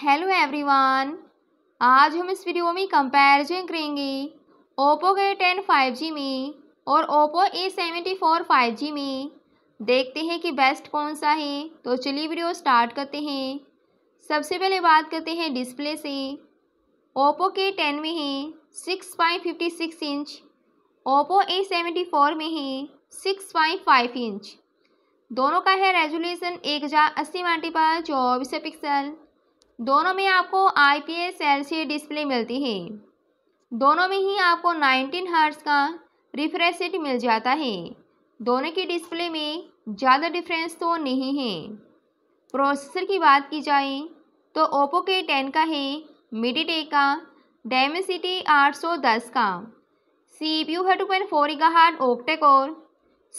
hello everyone आज हम इस वीडियो में कंपैरिजन करेंगे Oppo K ten five G में और Oppo A seventy four five G में देखते हैं कि बेस्ट कौन सा है तो चलिए वीडियो स्टार्ट करते हैं सबसे पहले बात करते हैं डिस्प्ले से ओप्पो के टेन में है six point fifty six inch Oppo A seventy four में है सिक्स पॉइंट फाइव इंच दोनों का है रेजोल्यूशन एक हज़ार अस्सी मल्टीपल चौबीस पिक्सल दोनों में आपको I P S L C display मिलती है दोनों में ही आपको 19 हर्ट्स का रिफ्रेश रेट मिल जाता है दोनों की डिस्प्ले में ज़्यादा डिफरेंस तो नहीं है प्रोसेसर की बात की जाए तो ओप्पो के टेन का है मिडी टेक का डेमेसिटी 810 का सी पी यू है टू पॉइंट फोर का हार्ट ओक्टेकोर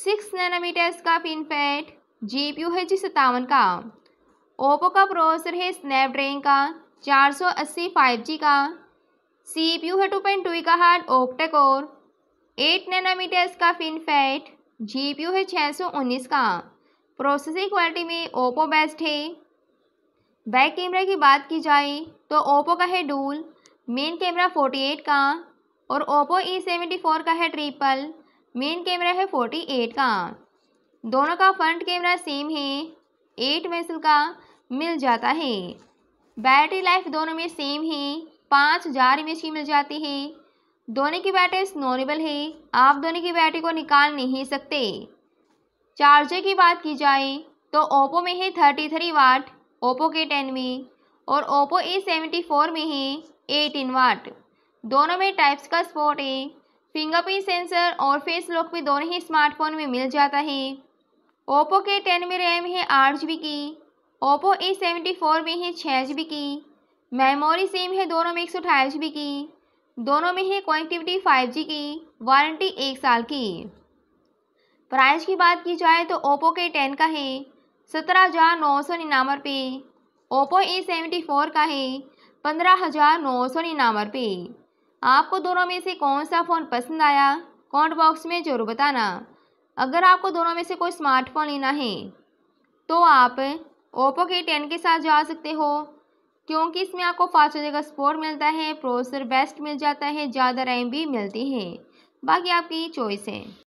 सिक्स नैनोमीटर्स का पिन पैट जी पी यू है जी सत्तावन का ओप्पो का प्रोसेसर है स्नैपड्रैगन का 480 5G का सीपीयू है 2.2 का hertz octa core 8 nanometer G P GPU है 619 का प्रोसेसिंग क्वालिटी में ओप्पो बेस्ट है बैक कैमरा की बात की जाए तो ओप्पो का है डूल मेन कैमरा 48 का और ओप्पो ई सेवेंटी फोर का है ट्रिपल मेन कैमरा है 48 का दोनों का फ्रंट कैमरा सेम है एट मेसल का मिल जाता है बैटरी लाइफ दोनों में सेम है पाँच हज़ार एम की मिल जाती है दोनों की बैटरी स्नोरेबल है आप दोनों की बैटरी को निकाल नहीं सकते चार्जर की बात की जाए तो ओप्पो में है thirty three watt Oppo K ten में और ओप्पो ए सेवेंटी फोर में है एटीन वाट दोनों में टाइप्स का स्पोर्ट है फिंगरप्रिंट सेंसर और फेस लॉक भी दोनों ही स्मार्टफोन में मिल जाता है ओप्पो के टेन में रैम है आठ जी की ओप्पो ए सेवेंटी फोर में है छः एच बी की मेमोरी सेम है दोनों में एक सौ अठाईस जी बी की दोनों में है कनेक्टिविटी फाइव जी की वारंटी एक साल की प्राइस की बात की जाए तो ओप्पो के टेन का है सत्रह हज़ार नौ सौ निन्यानवे रुपये ओप्पो ए सेवेंटी फोर का है पंद्रह हज़ार नौ सौ निन्यानवे रुपये आपको दोनों में से कौन सा फ़ोन पसंद आया कमेंट बॉक्स में ज़रूर बताना अगर आपको दोनों में से कोई स्मार्टफोन लेना है तो आप ओप्पो के टेन के साथ जा सकते हो क्योंकि इसमें आपको पाँच चार्जर का सपोर्ट मिलता है प्रोसेसर बेस्ट मिल जाता है ज़्यादा रैम भी मिलती है बाकी आपकी चॉइस है